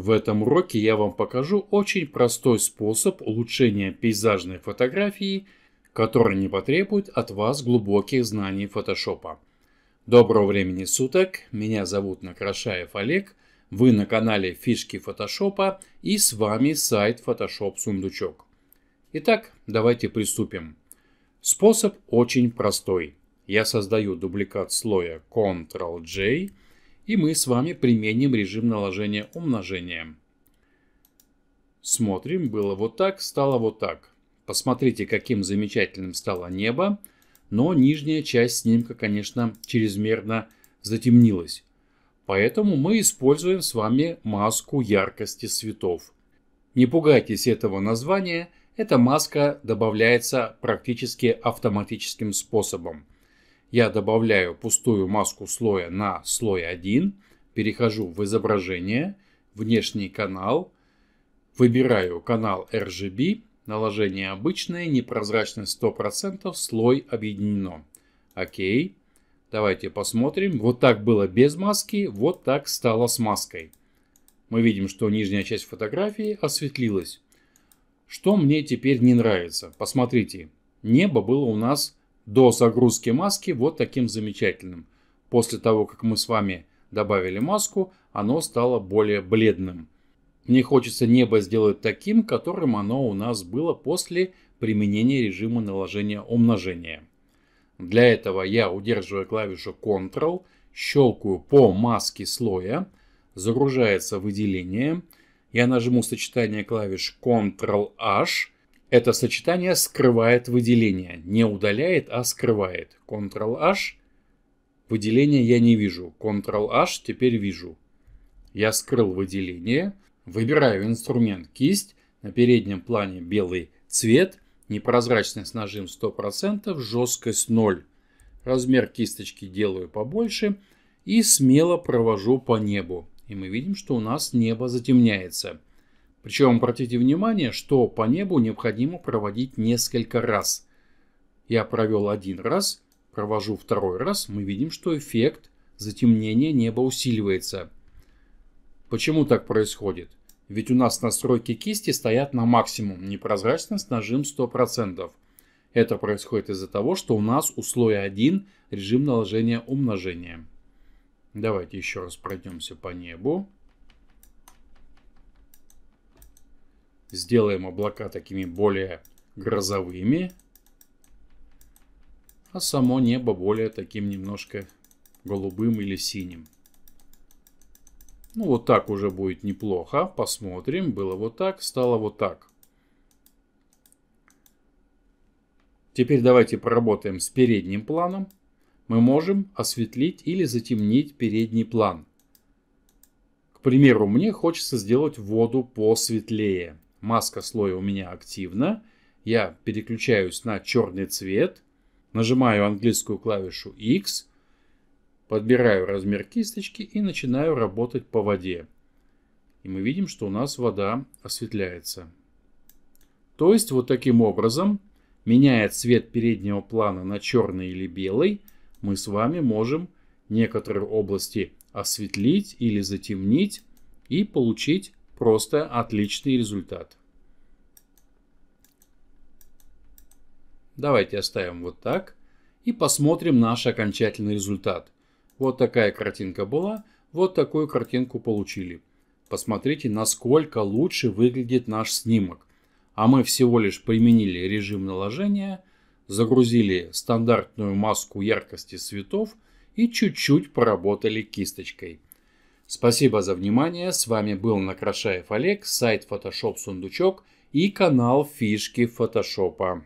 В этом уроке я вам покажу очень простой способ улучшения пейзажной фотографии, который не потребует от вас глубоких знаний фотошопа. Доброго времени суток, меня зовут Накрашаев Олег, вы на канале Фишки Фотошопа и с вами сайт Photoshop Сундучок. Итак, давайте приступим. Способ очень простой. Я создаю дубликат слоя Ctrl-J – и мы с вами применим режим наложения умножения. Смотрим, было вот так, стало вот так. Посмотрите, каким замечательным стало небо, но нижняя часть снимка, конечно, чрезмерно затемнилась. Поэтому мы используем с вами маску яркости светов. Не пугайтесь этого названия, эта маска добавляется практически автоматическим способом – я добавляю пустую маску слоя на слой 1, перехожу в изображение, внешний канал, выбираю канал RGB, наложение обычное, непрозрачность 100%, слой объединено. Окей. Давайте посмотрим. Вот так было без маски, вот так стало с маской. Мы видим, что нижняя часть фотографии осветлилась. Что мне теперь не нравится? Посмотрите, небо было у нас до загрузки маски вот таким замечательным. После того, как мы с вами добавили маску, оно стало более бледным. Мне хочется небо сделать таким, которым оно у нас было после применения режима наложения умножения. Для этого я, удерживаю клавишу Ctrl, щелкаю по маске слоя, загружается выделение. Я нажму сочетание клавиш Ctrl-H, это сочетание скрывает выделение. Не удаляет, а скрывает. Ctrl-H. Выделения я не вижу. Ctrl-H теперь вижу. Я скрыл выделение. Выбираю инструмент кисть. На переднем плане белый цвет. Непрозрачность нажим 100%, жесткость 0. Размер кисточки делаю побольше и смело провожу по небу. И мы видим, что у нас небо затемняется. Причем обратите внимание, что по небу необходимо проводить несколько раз. Я провел один раз, провожу второй раз, мы видим, что эффект затемнения неба усиливается. Почему так происходит? Ведь у нас настройки кисти стоят на максимум, непрозрачность нажим 100%. Это происходит из-за того, что у нас у слоя 1 режим наложения умножения. Давайте еще раз пройдемся по небу. Сделаем облака такими более грозовыми, а само небо более таким немножко голубым или синим. Ну вот так уже будет неплохо. Посмотрим. Было вот так, стало вот так. Теперь давайте поработаем с передним планом. Мы можем осветлить или затемнить передний план. К примеру, мне хочется сделать воду посветлее. Маска слоя у меня активна. Я переключаюсь на черный цвет. Нажимаю английскую клавишу X. Подбираю размер кисточки и начинаю работать по воде. И мы видим, что у нас вода осветляется. То есть вот таким образом, меняя цвет переднего плана на черный или белый, мы с вами можем некоторые области осветлить или затемнить и получить Просто отличный результат. Давайте оставим вот так и посмотрим наш окончательный результат. Вот такая картинка была, вот такую картинку получили. Посмотрите, насколько лучше выглядит наш снимок. А мы всего лишь применили режим наложения, загрузили стандартную маску яркости цветов и чуть-чуть поработали кисточкой. Спасибо за внимание. С вами был Накрашаев Олег, сайт Photoshop Сундучок и канал Фишки Фотошопа.